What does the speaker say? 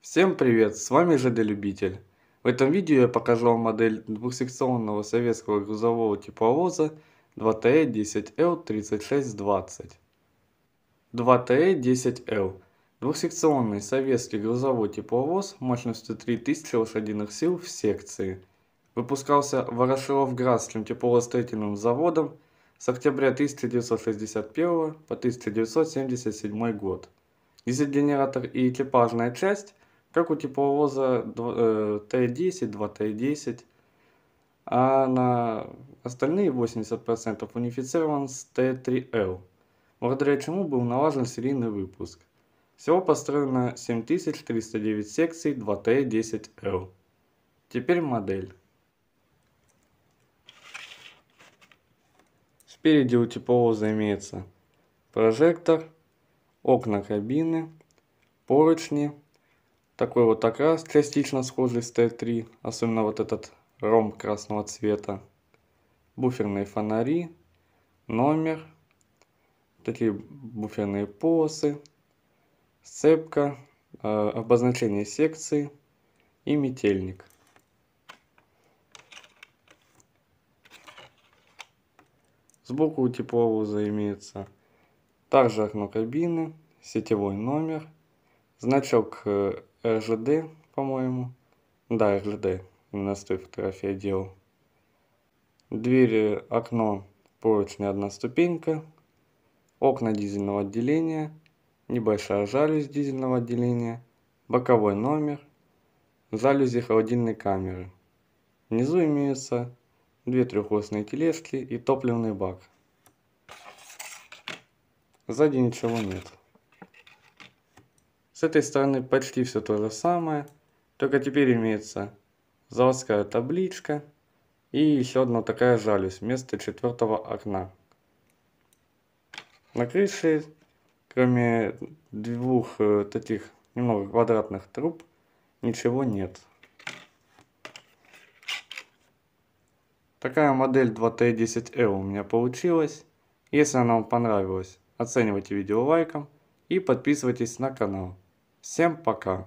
Всем привет, с вами ЖД Любитель. В этом видео я покажу вам модель двухсекционного советского грузового тепловоза 2TE10L3620. 2TE10L – двухсекционный советский грузовой тепловоз мощностью 3000 лошадиных сил в секции. Выпускался Ворошиловградским теплостроительным заводом с октября 1961 по 1977 год. Дизель-генератор и экипажная часть – как у тепловоза Т-10, 2Т-10, а на остальные 80% унифицирован с Т-3Л, благодаря чему был налажен серийный выпуск. Всего построено 7309 секций 2Т-10Л. Теперь модель. Спереди у тепловоза имеется прожектор, окна кабины, поручни, такой вот окрас частично схожий с Т3, особенно вот этот ром красного цвета. Буферные фонари, номер, такие буферные полосы, сцепка, э, обозначение секции и метельник. Сбоку у тепловоза имеется также окно кабины, сетевой номер, значок э, РЖД, по-моему. Да, РЖД. Именно с той фотографии я делал. Двери, окно, поручня одна ступенька. Окна дизельного отделения. Небольшая жалюзь дизельного отделения. Боковой номер. Жалюзи холодильной камеры. Внизу имеются две трехосные тележки и топливный бак. Сзади ничего нет. С этой стороны почти все то же самое, только теперь имеется заводская табличка и еще одна такая жалюсь вместо четвертого окна. На крыше, кроме двух э, таких немного квадратных труб, ничего нет. Такая модель 2T10L э у меня получилась. Если она вам понравилась, оценивайте видео лайком и подписывайтесь на канал. Всем пока!